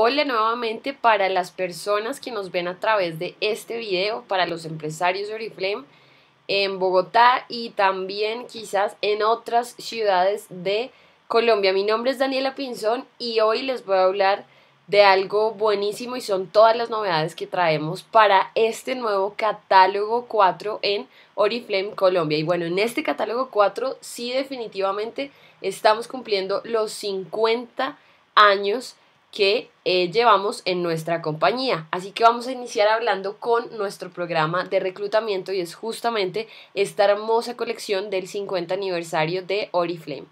Hola nuevamente para las personas que nos ven a través de este video, para los empresarios Oriflame en Bogotá y también quizás en otras ciudades de Colombia. Mi nombre es Daniela Pinzón y hoy les voy a hablar de algo buenísimo y son todas las novedades que traemos para este nuevo catálogo 4 en Oriflame Colombia. Y bueno, en este catálogo 4 sí definitivamente estamos cumpliendo los 50 años que eh, llevamos en nuestra compañía. Así que vamos a iniciar hablando con nuestro programa de reclutamiento y es justamente esta hermosa colección del 50 aniversario de Oriflame.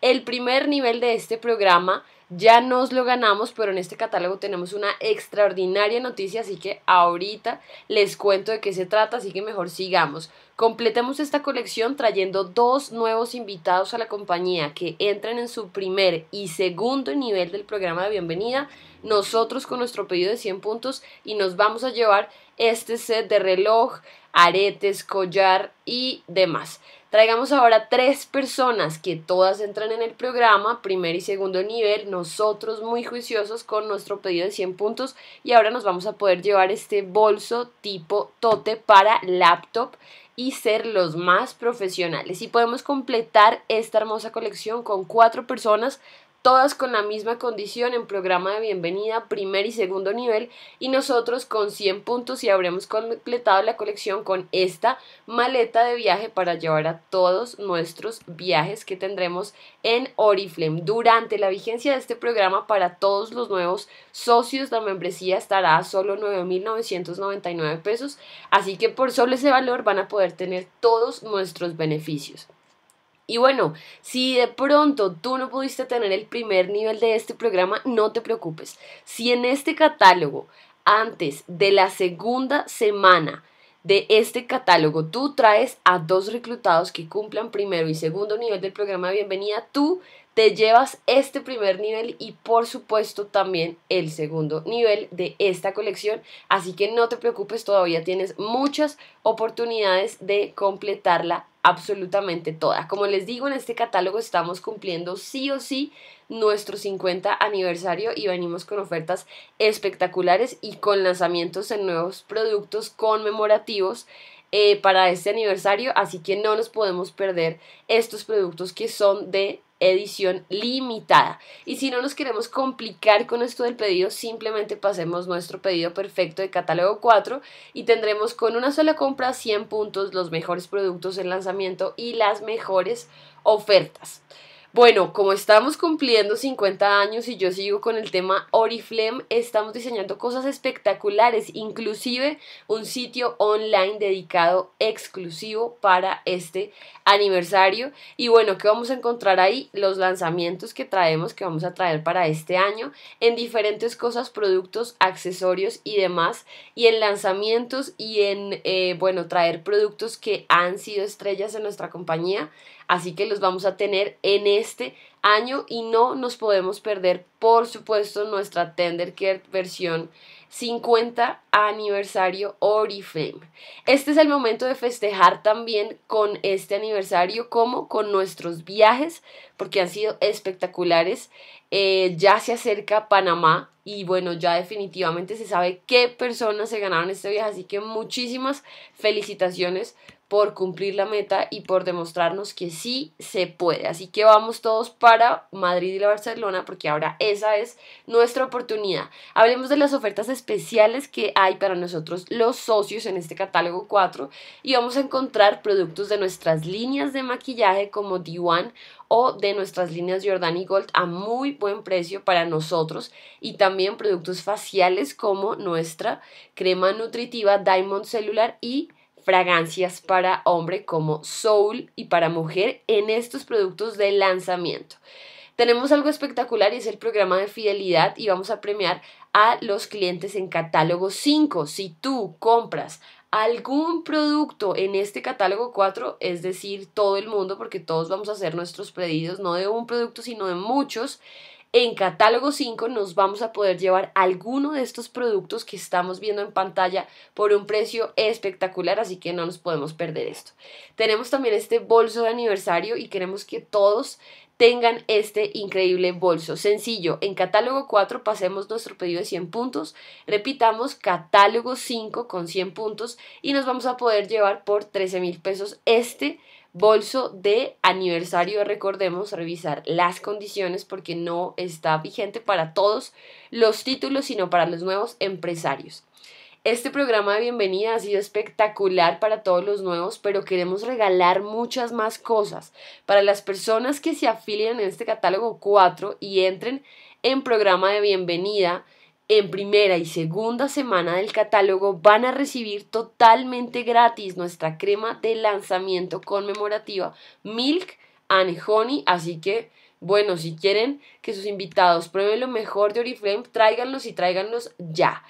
El primer nivel de este programa ya nos lo ganamos, pero en este catálogo tenemos una extraordinaria noticia, así que ahorita les cuento de qué se trata, así que mejor sigamos. Completemos esta colección trayendo dos nuevos invitados a la compañía que entran en su primer y segundo nivel del programa de bienvenida, nosotros con nuestro pedido de 100 puntos y nos vamos a llevar este set de reloj, aretes, collar y demás. Traigamos ahora tres personas que todas entran en el programa, primer y segundo nivel, nosotros muy juiciosos con nuestro pedido de 100 puntos y ahora nos vamos a poder llevar este bolso tipo tote para laptop y ser los más profesionales. Y podemos completar esta hermosa colección con cuatro personas todas con la misma condición en programa de bienvenida, primer y segundo nivel, y nosotros con 100 puntos y habremos completado la colección con esta maleta de viaje para llevar a todos nuestros viajes que tendremos en Oriflame. Durante la vigencia de este programa para todos los nuevos socios, la membresía estará a solo 9.999 pesos, así que por solo ese valor van a poder tener todos nuestros beneficios. Y bueno, si de pronto tú no pudiste tener el primer nivel de este programa, no te preocupes. Si en este catálogo, antes de la segunda semana de este catálogo, tú traes a dos reclutados que cumplan primero y segundo nivel del programa de bienvenida, tú te llevas este primer nivel y por supuesto también el segundo nivel de esta colección. Así que no te preocupes, todavía tienes muchas oportunidades de completarla absolutamente toda. Como les digo, en este catálogo estamos cumpliendo sí o sí nuestro 50 aniversario y venimos con ofertas espectaculares y con lanzamientos en nuevos productos conmemorativos eh, para este aniversario, así que no nos podemos perder estos productos que son de edición limitada. Y si no nos queremos complicar con esto del pedido, simplemente pasemos nuestro pedido perfecto de catálogo 4 y tendremos con una sola compra 100 puntos, los mejores productos en lanzamiento y las mejores ofertas. Bueno, como estamos cumpliendo 50 años y yo sigo con el tema Oriflame, estamos diseñando cosas espectaculares, inclusive un sitio online dedicado exclusivo para este aniversario. Y bueno, ¿qué vamos a encontrar ahí? Los lanzamientos que traemos, que vamos a traer para este año, en diferentes cosas, productos, accesorios y demás, y en lanzamientos y en, eh, bueno, traer productos que han sido estrellas en nuestra compañía Así que los vamos a tener en este año y no nos podemos perder, por supuesto, nuestra Tendercare versión 50 aniversario Oriflame. Este es el momento de festejar también con este aniversario, como con nuestros viajes, porque han sido espectaculares. Eh, ya se acerca Panamá y bueno, ya definitivamente se sabe qué personas se ganaron este viaje, así que muchísimas felicitaciones por cumplir la meta y por demostrarnos que sí se puede. Así que vamos todos para Madrid y la Barcelona porque ahora esa es nuestra oportunidad. Hablemos de las ofertas especiales que hay para nosotros los socios en este catálogo 4 y vamos a encontrar productos de nuestras líneas de maquillaje como D1 o de nuestras líneas Jordani Gold a muy buen precio para nosotros y también productos faciales como nuestra crema nutritiva Diamond Cellular y fragancias para hombre como Soul y para mujer en estos productos de lanzamiento. Tenemos algo espectacular y es el programa de fidelidad y vamos a premiar a los clientes en catálogo 5. Si tú compras algún producto en este catálogo 4, es decir, todo el mundo, porque todos vamos a hacer nuestros pedidos, no de un producto, sino de muchos, en catálogo 5 nos vamos a poder llevar alguno de estos productos que estamos viendo en pantalla por un precio espectacular, así que no nos podemos perder esto. Tenemos también este bolso de aniversario y queremos que todos tengan este increíble bolso. Sencillo, en catálogo 4 pasemos nuestro pedido de 100 puntos, repitamos catálogo 5 con 100 puntos y nos vamos a poder llevar por 13 mil pesos este Bolso de aniversario, recordemos, revisar las condiciones porque no está vigente para todos los títulos, sino para los nuevos empresarios. Este programa de bienvenida ha sido espectacular para todos los nuevos, pero queremos regalar muchas más cosas. Para las personas que se afilien en este catálogo 4 y entren en programa de bienvenida, en primera y segunda semana del catálogo van a recibir totalmente gratis nuestra crema de lanzamiento conmemorativa Milk and Honey, así que bueno, si quieren que sus invitados prueben lo mejor de Oriflame, tráiganlos y tráiganlos ya.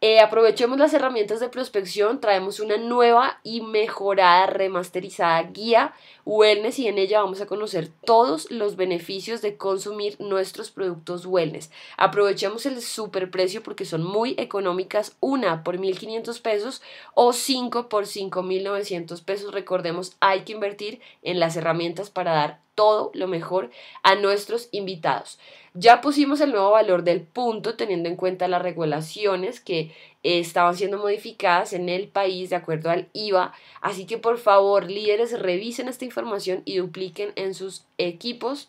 Eh, aprovechemos las herramientas de prospección, traemos una nueva y mejorada, remasterizada guía wellness y en ella vamos a conocer todos los beneficios de consumir nuestros productos wellness. Aprovechemos el superprecio porque son muy económicas, una por 1.500 pesos o cinco por 5.900 pesos. Recordemos, hay que invertir en las herramientas para dar todo lo mejor a nuestros invitados. Ya pusimos el nuevo valor del punto teniendo en cuenta las regulaciones que eh, estaban siendo modificadas en el país de acuerdo al IVA, así que por favor líderes revisen esta información y dupliquen en sus equipos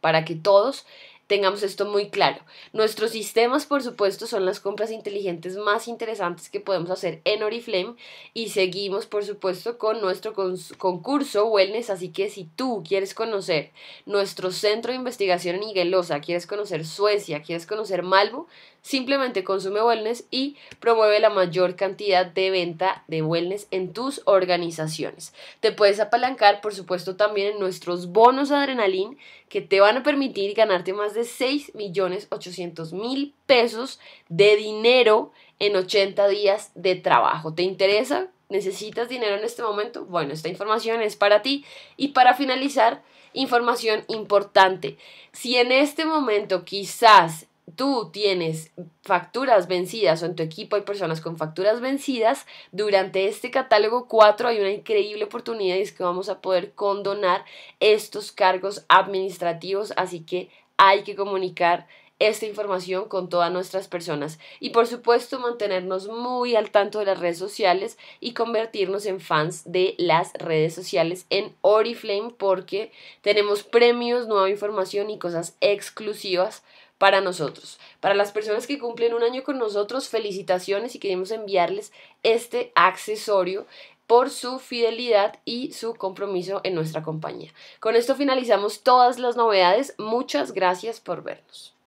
para que todos Tengamos esto muy claro. Nuestros sistemas, por supuesto, son las compras inteligentes más interesantes que podemos hacer en Oriflame y seguimos, por supuesto, con nuestro concurso Wellness, así que si tú quieres conocer nuestro centro de investigación en Iguelosa, quieres conocer Suecia, quieres conocer Malvo, simplemente consume Wellness y promueve la mayor cantidad de venta de Wellness en tus organizaciones. Te puedes apalancar, por supuesto, también en nuestros bonos adrenalin que te van a permitir ganarte más de 6 millones 800 mil pesos de dinero en 80 días de trabajo. ¿Te interesa? ¿Necesitas dinero en este momento? Bueno, esta información es para ti. Y para finalizar, información importante. Si en este momento quizás tú tienes facturas vencidas o en tu equipo hay personas con facturas vencidas, durante este catálogo 4 hay una increíble oportunidad y es que vamos a poder condonar estos cargos administrativos, así que hay que comunicar esta información con todas nuestras personas y por supuesto mantenernos muy al tanto de las redes sociales y convertirnos en fans de las redes sociales en Oriflame porque tenemos premios, nueva información y cosas exclusivas para nosotros. Para las personas que cumplen un año con nosotros, felicitaciones y queremos enviarles este accesorio por su fidelidad y su compromiso en nuestra compañía. Con esto finalizamos todas las novedades. Muchas gracias por vernos.